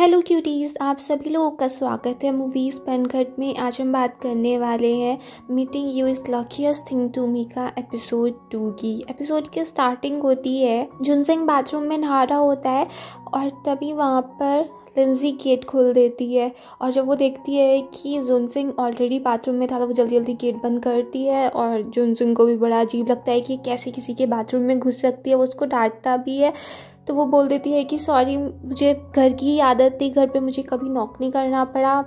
hello cuties आप सभी लोगों का स्वागत है मूवीज़ पनघट में आज हम बात करने वाले हैं meeting you is luckiest thing to me का एपिसोड टू की एपिसोड की स्टार्टिंग होती है जुनसिंग बाथरूम में नहा रहा होता है और तभी वहाँ पर लिंजी गेट खोल देती है और जब वो देखती है कि जुनसिंग सिंह ऑलरेडी बाथरूम में था तो वो जल्दी जल्दी गेट बंद करती है और जुनसिंग सिंह को भी बड़ा अजीब लगता है कि कैसे किसी के बाथरूम में घुस सकती है वो उसको डांटता भी है तो वो बोल देती है कि सॉरी मुझे घर की आदत थी घर पे मुझे कभी नॉक नहीं करना पड़ा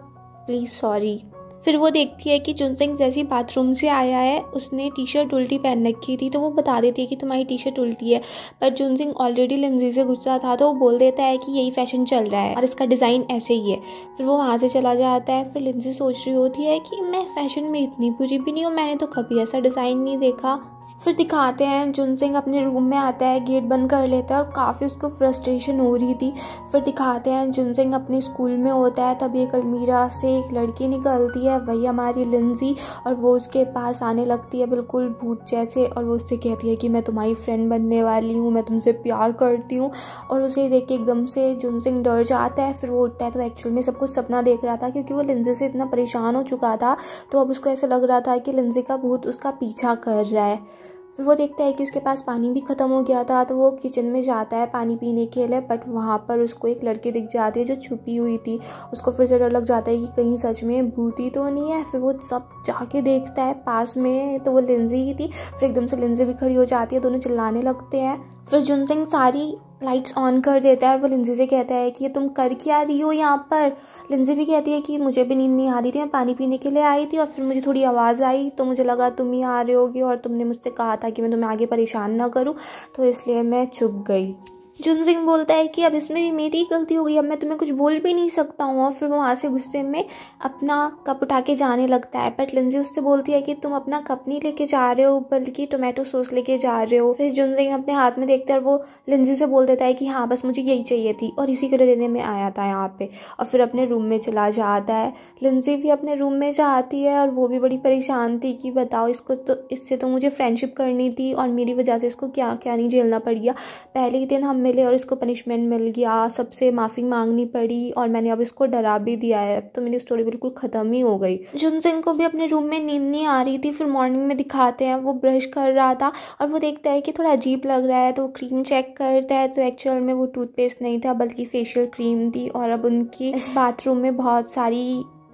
प्लीज़ सॉरी फिर वो देखती है कि जुनसिंग जैसी बाथरूम से आया है उसने टी शर्ट उल्टी पहन रखी थी तो वो बता देती है कि तुम्हारी टी शर्ट उल्टी है पर चुनसिंग ऑलरेडी लिंजी से गुजरा था तो वो बोल देता है कि यही फैशन चल रहा है और इसका डिज़ाइन ऐसे ही है फिर वो वहाँ से चला जाता है फिर लिंजी सोच रही होती है कि मैं फैशन में इतनी बुरी भी नहीं हूँ मैंने तो कभी ऐसा डिज़ाइन नहीं देखा फिर दिखाते हैं सिंह अपने रूम में आता है गेट बंद कर लेता है और काफ़ी उसको फ्रस्ट्रेशन हो रही थी फिर दिखाते हैं सिंह अपने स्कूल में होता है तभी एक अलमीरा से एक लड़की निकलती है वही हमारी लिंजी और वो उसके पास आने लगती है बिल्कुल भूत जैसे और वो उससे कहती है कि मैं तुम्हारी फ्रेंड बनने वाली हूँ मैं तुमसे प्यार करती हूँ और उसे देख के एकदम से जुन सिंह डर जाता है फिर वो उठता है तो एक्चुअल में सब कुछ सपना देख रहा था क्योंकि वो लिंजी से इतना परेशान हो चुका था तो अब उसको ऐसा लग रहा था कि लिंजी का भूत उसका पीछा कर रहा है फिर तो वो देखता है कि उसके पास पानी भी ख़त्म हो गया था तो वो किचन में जाता है पानी पीने के लिए बट वहाँ पर उसको एक लड़की दिख जाती है जो छुपी हुई थी उसको फिर से डर लग जाता है कि कहीं सच में भूती तो नहीं है फिर वो सब जाके देखता है पास में तो वो लिंजी ही थी फिर एकदम से लिंजी भी खड़ी हो जाती है दोनों चिल्लाने लगते हैं फिर जुनसिंग सारी लाइट्स ऑन कर देता है और वो लिंजी से कहता है कि ये तुम कर क्या रही हो यहाँ पर लिंजी भी कहती है कि मुझे भी नींद नहीं आ रही थी मैं पानी पीने के लिए आई थी और फिर मुझे थोड़ी आवाज़ आई तो मुझे लगा तुम ही आ रहे होगी और तुमने मुझसे कहा था कि मैं तुम्हें आगे परेशान ना करूँ तो इसलिए मैं चुप गई जुन सिंह बोलता है कि अब इसमें मेरी गलती हो गई अब मैं तुम्हें कुछ बोल भी नहीं सकता हूँ और फिर वो वहाँ से गुस्से में अपना कप उठा के जाने लगता है बट लिंजी उससे बोलती है कि तुम अपना कप नहीं लेके जा रहे हो बल्कि टोमेटो सॉस लेके जा रहे हो फिर जुन सिंह अपने हाथ में देखता है और वो लिंजी से बोल देता है कि हाँ बस मुझे यही चाहिए थी और इसी के लिए लेने में आया था यहाँ पर और फिर अपने रूम में चला जाता है लिंजी भी अपने रूम में जाती है और वो भी बड़ी परेशान थी कि बताओ इसको तो इससे तो मुझे फ्रेंडशिप करनी थी और मेरी वजह से इसको क्या क्या नहीं झेलना पड़ गया पहले ही दिन हम मिले और इसको पनिशमेंट मिल गया सबसे माफ़ी मांगनी पड़ी और मैंने अब इसको डरा भी दिया है अब तो मेरी स्टोरी बिल्कुल ख़त्म ही हो गई जुन सिंह को भी अपने रूम में नींद नहीं आ रही थी फिर मॉर्निंग में दिखाते हैं वो ब्रश कर रहा था और वो देखता है कि थोड़ा अजीब लग रहा है तो क्रीम चेक करता है तो एक्चुअल में वो टूथपेस्ट नहीं था बल्कि फेशियल क्रीम थी और अब उनकी इस बाथरूम में बहुत सारी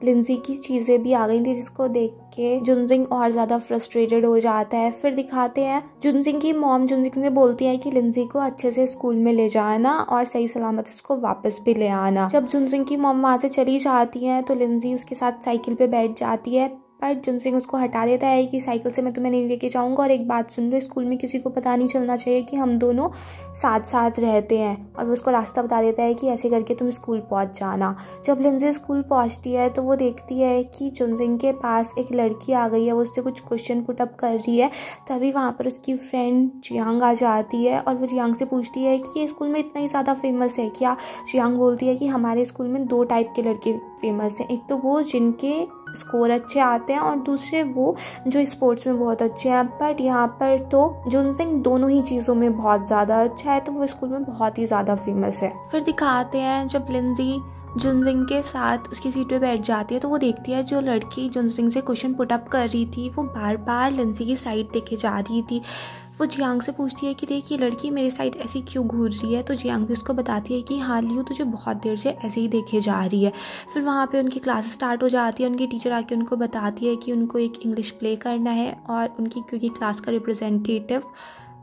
लिंजी की चीज़ें भी आ गई थी जिसको देख के जुनजिंग और ज़्यादा फ्रस्ट्रेटेड हो जाता है फिर दिखाते हैं जुनजिंग की मॉम जुनजिंग से बोलती है कि लिंजी को अच्छे से स्कूल में ले जाना और सही सलामत उसको वापस भी ले आना जब जुनजिंग की मॉम वहाँ से चली जाती है तो लिंजी उसके साथ साइकिल पे बैठ जाती है पर जुनसिंग उसको हटा देता है कि साइकिल से मैं तुम्हें नहीं लेके जाऊँगा और एक बात सुन लो स्कूल में किसी को पता नहीं चलना चाहिए कि हम दोनों साथ साथ रहते हैं और वो उसको रास्ता बता देता है कि ऐसे करके तुम स्कूल पहुँच जाना जब लिंजे स्कूल पहुँचती है तो वो देखती है कि जुनसिंग के पास एक लड़की आ गई है वो उससे कुछ क्वेश्चन पुटअप कर रही है तभी वहाँ पर उसकी फ्रेंड जियांग आ जाती है और वो जियांग से पूछती है कि ये स्कूल में इतना ही ज़्यादा फेमस है क्या जियांग बोलती है कि हमारे स्कूल में दो टाइप के लड़के फेमस हैं एक तो वो जिनके स्कोर अच्छे आते हैं और दूसरे वो जो स्पोर्ट्स में बहुत अच्छे हैं बट यहाँ पर तो जुन सिंह दोनों ही चीज़ों में बहुत ज़्यादा अच्छा है तो वो स्कूल में बहुत ही ज़्यादा फेमस है फिर दिखाते हैं जब लिंजी जुन सिंह के साथ उसकी सीट पे बैठ जाती है तो वो देखती है जो लड़की जुन सिंह से क्वेश्चन पुटअप कर रही थी वो बार बार लिंजी की साइड देखे जा रही थी वो जियांग से पूछती है कि देख ये लड़की मेरी साइड ऐसी क्यों घूर रही है तो जियांग भी उसको बताती है कि हाँ लियो तुझे बहुत देर से ऐसे ही देखे जा रही है फिर वहाँ पर उनकी क्लास स्टार्ट हो जाती है उनकी टीचर आके उनको बताती है कि उनको एक इंग्लिश प्ले करना है और उनकी क्योंकि क्लास का रिप्रेजेंटेटिव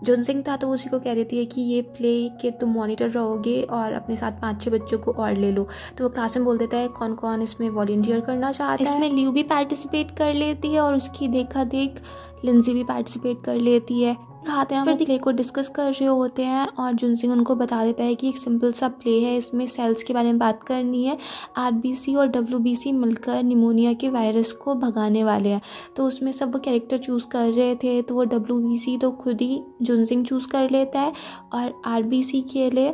जोन सिंह था तो उसी को कह देती है कि ये प्ले के तुम मॉनिटर रहोगे और अपने साथ पाँच छः बच्चों को और ले लो तो वो क्लास में बोल देता है कौन कौन इसमें वॉल्टियर करना रहा है इसमें ल्यू भी पार्टिसिपेट कर लेती है और उसकी देखा देख लिंजी भी पार्टिसिपेट कर लेती है आते हैं फिर प्ले को डिस्कस कर रहे होते हैं और सिंह उनको बता देता है कि एक सिंपल सा प्ले है इसमें सेल्स के बारे में बात करनी है आरबीसी और डब्ल्यू मिलकर निमोनिया के वायरस को भगाने वाले हैं तो उसमें सब वो कैरेक्टर चूज़ कर रहे थे तो वो डब्ल्यू तो खुद ही सिंह चूज़ कर लेता है और आर के लिए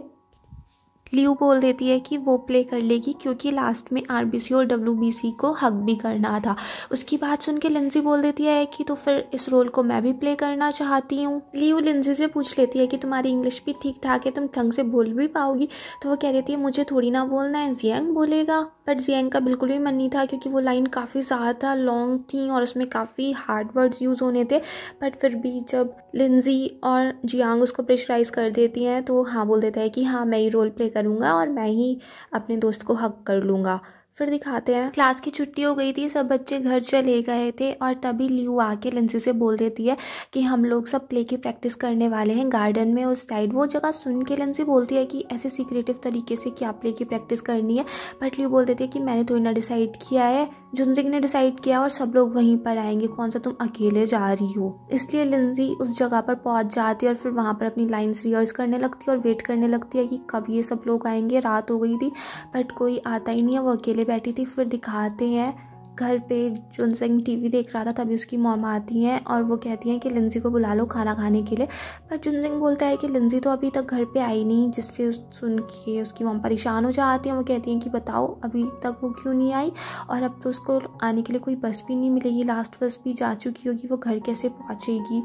लियू बोल देती है कि वो प्ले कर लेगी क्योंकि लास्ट में आर और डब्ल्यू को हक भी करना था उसकी बात सुन के लिंजी बोल देती है कि तो फिर इस रोल को मैं भी प्ले करना चाहती हूँ लियू लिंजी से पूछ लेती है कि तुम्हारी इंग्लिश भी ठीक ठाक है तुम ढंग से बोल भी पाओगी तो वो कह देती है मुझे थोड़ी ना बोलना है जियंग बोलेगा बट जियंग का बिल्कुल भी मन नहीं था क्योंकि वो लाइन काफ़ी ज़्यादा लॉन्ग थी और उसमें काफ़ी हार्ड वर्ड्स यूज़ होने थे बट फिर भी जब लिंजी और जियांग उसको प्रेशराइज़ कर देती हैं तो हाँ बोल देता है कि हाँ मैं ये रोल प्ले कर करूँगा और मैं ही अपने दोस्त को हक कर लूँगा फिर दिखाते हैं क्लास की छुट्टी हो गई थी सब बच्चे घर चले गए थे और तभी लियू आके लंसी से बोल देती है कि हम लोग सब प्ले की प्रैक्टिस करने वाले हैं गार्डन में उस साइड वो जगह सुन के लंसी बोलती है कि ऐसे सीक्रेटिव तरीके से क्या प्ले की प्रैक्टिस करनी है बट लियू बोल देती है कि मैंने तो इन्हें डिसाइड किया है जुनजिक ने डिसाइड किया और सब लोग वहीं पर आएंगे कौन सा तुम अकेले जा रही हो इसलिए लिंजी उस जगह पर पहुंच जाती है और फिर वहाँ पर अपनी लाइंस रिहर्स करने लगती है और वेट करने लगती है कि कब ये सब लोग आएंगे रात हो गई थी बट कोई आता ही नहीं है वो अकेले बैठी थी फिर दिखाते हैं घर पे जुनसिंग सिंह टीवी देख रहा था तभी उसकी मॉम आती हैं और वो कहती हैं कि लिंजी को बुला लो खाना खाने के लिए पर जुन सिंह बोलता है कि लिंजी तो अभी तक घर पे आई नहीं जिससे उस सुन के उसकी मॉम परेशान हो जाती हैं वो कहती हैं कि बताओ अभी तक वो क्यों नहीं आई और अब तो उसको आने के लिए कोई बस भी नहीं मिलेगी लास्ट बस भी जा चुकी होगी वो घर कैसे पहुँचेगी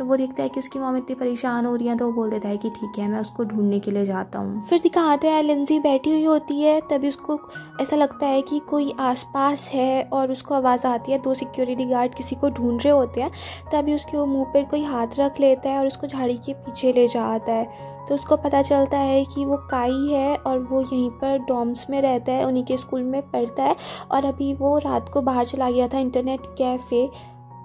जब तो वो देखता है कि उसकी मॉम इतनी परेशान हो रही है तो वो बोल देता है कि ठीक है मैं उसको ढूंढने के लिए जाता हूँ फिर दिखा आता है लिंजी बैठी हुई होती है तभी उसको ऐसा लगता है कि कोई आसपास है और उसको आवाज़ आती है दो सिक्योरिटी गार्ड किसी को ढूंढ रहे होते हैं तभी उसके मुँह पर कोई हाथ रख लेता है और उसको झाड़ी के पीछे ले जाता है तो उसको पता चलता है कि वो काई है और वो यहीं पर डॉम्स में रहता है उन्हीं के स्कूल में पढ़ता है और अभी वो रात को बाहर चला गया था इंटरनेट कैफ़े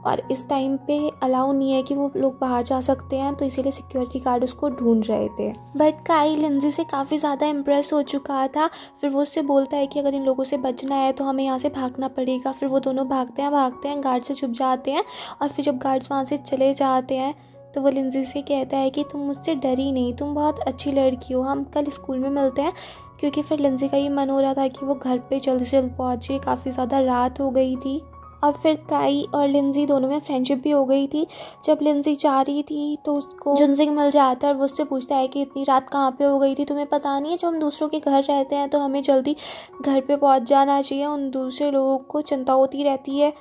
और इस टाइम पे अलाउ नहीं है कि वो लोग बाहर जा सकते हैं तो इसीलिए सिक्योरिटी गार्ड उसको ढूंढ रहे थे बट काई लिंजी से काफ़ी ज़्यादा इम्प्रेस हो चुका था फिर वो उससे बोलता है कि अगर इन लोगों से बचना है तो हमें यहाँ से भागना पड़ेगा फिर वो दोनों भागते हैं भागते हैं गार्ड से छुप जाते हैं और फिर जब गार्ड्स वहाँ से चले जाते हैं तो वो लिंजी से कहता है कि तुम मुझसे डरी नहीं तुम बहुत अच्छी लड़की हो हम कल स्कूल में मिलते हैं क्योंकि फिर लिंजी का ये मन हो रहा था कि वो घर पे जल्द से जल्द पहुँचे काफ़ी ज़्यादा रात हो गई थी और फिर काई और लिंजी दोनों में फ्रेंडशिप भी हो गई थी जब लिंजी जा रही थी तो उसको जुनसिंग मिल जाता है और वो उससे पूछता है कि इतनी रात कहाँ पे हो गई थी तुम्हें पता नहीं है जब हम दूसरों के घर रहते हैं तो हमें जल्दी घर पे पहुँच जाना चाहिए उन दूसरे लोगों को चिंता होती रहती है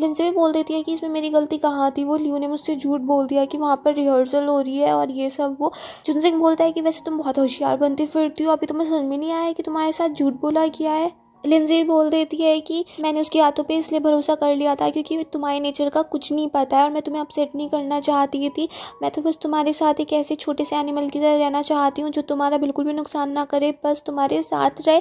लिंजी भी बोल देती है कि इसमें मेरी गलती कहाँ थी वो लियो ने मुझसे झूठ बोल दिया कि वहाँ पर रिहर्सल हो रही है और ये सब वो जुनसिंग बोलता है कि वैसे तुम बहुत होशियार बनती फिरती हो अभी तुम्हें समझ में नहीं आया कि तुम्हारे साथ झूठ बोला गया है लिंजे बोल देती है कि मैंने उसकी हाथों पे इसलिए भरोसा कर लिया था क्योंकि तुम्हारे नेचर का कुछ नहीं पता है और मैं तुम्हें अपसेट नहीं करना चाहती थी मैं तो बस तुम्हारे साथ एक ऐसे छोटे से एनिमल की तरह रहना चाहती हूँ जो तुम्हारा बिल्कुल भी नुकसान ना करे बस तुम्हारे साथ रहे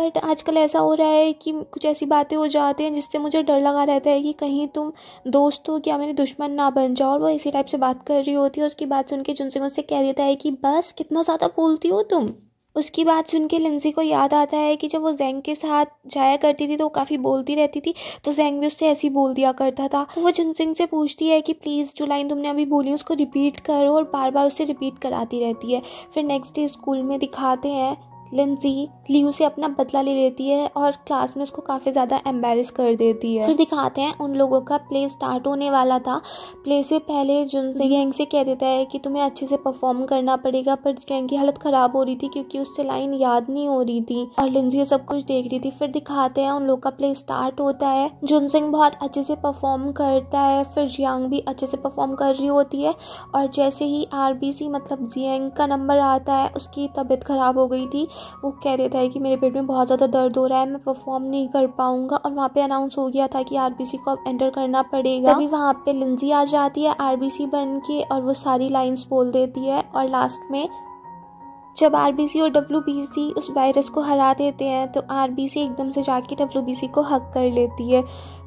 बट आजकल ऐसा हो रहा है कि कुछ ऐसी बातें हो जाती हैं जिससे मुझे डर लगा रहता है कि कहीं तुम दोस्त हो या मेरे दुश्मन ना बन जाओ और वो इसी टाइप से बात कर रही होती है उसकी बात सुन के जुनसिंग उनसे कह देता है कि बस कितना ज़्यादा बोलती हो तुम उसकी बात सुन के लिंजी को याद आता है कि जब वो जैंग के साथ जाया करती थी तो वो काफ़ी बोलती रहती थी तो जैंग भी उससे ऐसी बोल दिया करता था तो वो जुनसिंग से पूछती है कि प्लीज़ जो लाइन तुमने अभी बोली उसको रिपीट करो और बार बार उसे रिपीट कराती रहती है फिर नेक्स्ट डे स्कूल में दिखाते हैं लिंजी लियू से अपना बदला ले लेती है और क्लास में उसको काफ़ी ज़्यादा एम्बेरस कर देती है फिर दिखाते हैं उन लोगों का प्ले स्टार्ट होने वाला था प्ले से पहले जुन से से कह देता है कि तुम्हें अच्छे से परफॉर्म करना पड़ेगा पर गैंग की हालत ख़राब हो रही थी क्योंकि उससे लाइन याद नहीं हो रही थी और लिंजी ये सब कुछ देख रही थी फिर दिखाते हैं उन लोग का प्ले स्टार्ट होता है जुन सिंह बहुत अच्छे से परफॉर्म करता है फिर जियांग भी अच्छे से परफॉर्म कर रही होती है और जैसे ही आरबीसी मतलब जियांग का नंबर आता है उसकी तबीयत ख़राब हो गई थी वो कह रहे थे कि मेरे पेट में बहुत ज़्यादा दर्द हो रहा है मैं परफॉर्म नहीं कर पाऊँगा और वहाँ पे अनाउंस हो गया था कि आर को अब एंटर करना पड़ेगा अभी वहाँ पे लिंजी आ जाती है आर बन के और वो सारी लाइन्स बोल देती है और लास्ट में जब आर और डब्ल्यू उस वायरस को हरा देते हैं तो आर एकदम से जाके डब्ल्यू को हक कर लेती है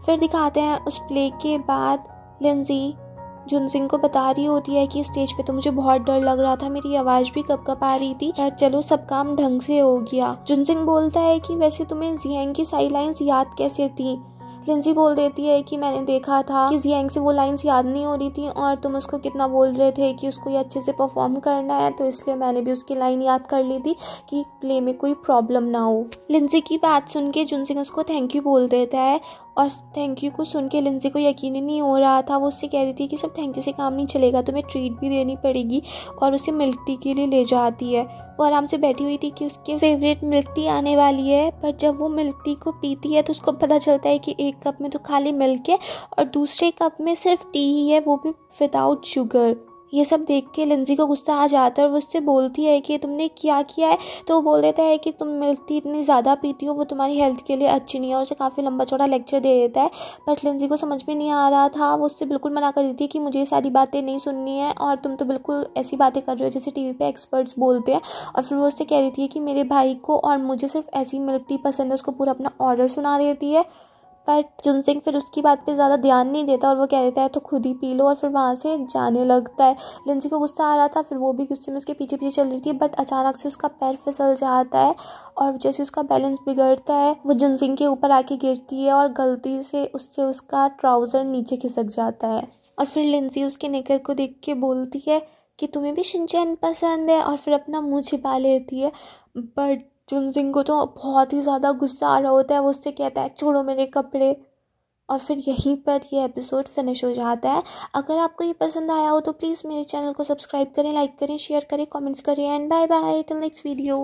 फिर दिखाते हैं उस प्ले के बाद लिंजी जुन सिंह को बता रही होती है कि स्टेज पे तो मुझे बहुत डर लग रहा था मेरी आवाज भी कब कप आ रही थी पर चलो सब काम ढंग से हो गया जुन सिंह बोलता है कि वैसे तुम्हें जियांग की सारी लाइन्स याद कैसे थी लिंजी बोल देती है कि मैंने देखा था कि जियांग से वो लाइंस याद नहीं हो रही थी और तुम उसको कितना बोल रहे थे कि उसको ये अच्छे से परफॉर्म करना है तो इसलिए मैंने भी उसकी लाइन याद कर ली थी कि प्ले में कोई प्रॉब्लम ना हो लिंजी की बात सुन के जुन सिंह उसको थैंक यू बोल देता है और थैंक यू को सुन के लिंजी को यकीन ही नहीं हो रहा था वो उससे कह रही थी कि सब थैंक यू से काम नहीं चलेगा तुम्हें ट्रीट भी देनी पड़ेगी और उसे मिल्क टी के लिए ले जाती है वो आराम से बैठी हुई थी कि उसके फेवरेट मिल्क टी आने वाली है पर जब वो मिल्क टी को पीती है तो उसको पता चलता है कि एक कप में तो खाली मिल्क है और दूसरे कप में सिर्फ टी ही है वो भी विदाउट शुगर ये सब देख के लिंजी को गुस्सा आ जाता है और वो उससे बोलती है कि तुमने क्या किया है तो वो बोल देता है कि तुम मिलती इतनी ज़्यादा पीती हो वो तुम्हारी हेल्थ के लिए अच्छी नहीं है और उसे काफ़ी लंबा चौड़ा लेक्चर दे देता है बट लिंजी को समझ में नहीं आ रहा था वो उससे बिल्कुल मना कर देती है कि मुझे ये सारी बातें नहीं सुननी है और तुम तो बिल्कुल ऐसी बातें कर रहे हो जैसे टी वी पर एक्सपर्ट्स बोलते हैं और फिर वो उससे कह देती है कि मेरे भाई को और मुझे सिर्फ ऐसी मिल्क टी पसंद है उसको पूरा अपना ऑर्डर सुना देती है बट जुन सिंह फिर उसकी बात पे ज़्यादा ध्यान नहीं देता और वो कह देता है तो खुद ही पी लो और फिर वहाँ से जाने लगता है लिंसी को गुस्सा आ रहा था फिर वो भी गुस्से में उसके पीछे पीछे चल रही थी बट अचानक से उसका पैर फिसल जाता है और जैसे उसका बैलेंस बिगड़ता है वो जुन सिंह के ऊपर आके गिरती है और गलती से उससे उसका ट्राउज़र नीचे खिसक जाता है और फिर लिंसी उसके नेकर को देख के बोलती है कि तुम्हें भी शिनचैन पसंद है और फिर अपना मुँह छिपा लेती है बट सिंह को तो बहुत ही ज़्यादा गुस्सा आ रहा होता है वो उससे कहता है छोड़ो मेरे कपड़े और फिर यहीं पर ये एपिसोड फिनिश हो जाता है अगर आपको ये पसंद आया हो तो प्लीज़ मेरे चैनल को सब्सक्राइब करें लाइक करें शेयर करें कमेंट्स करें and bye bye till next video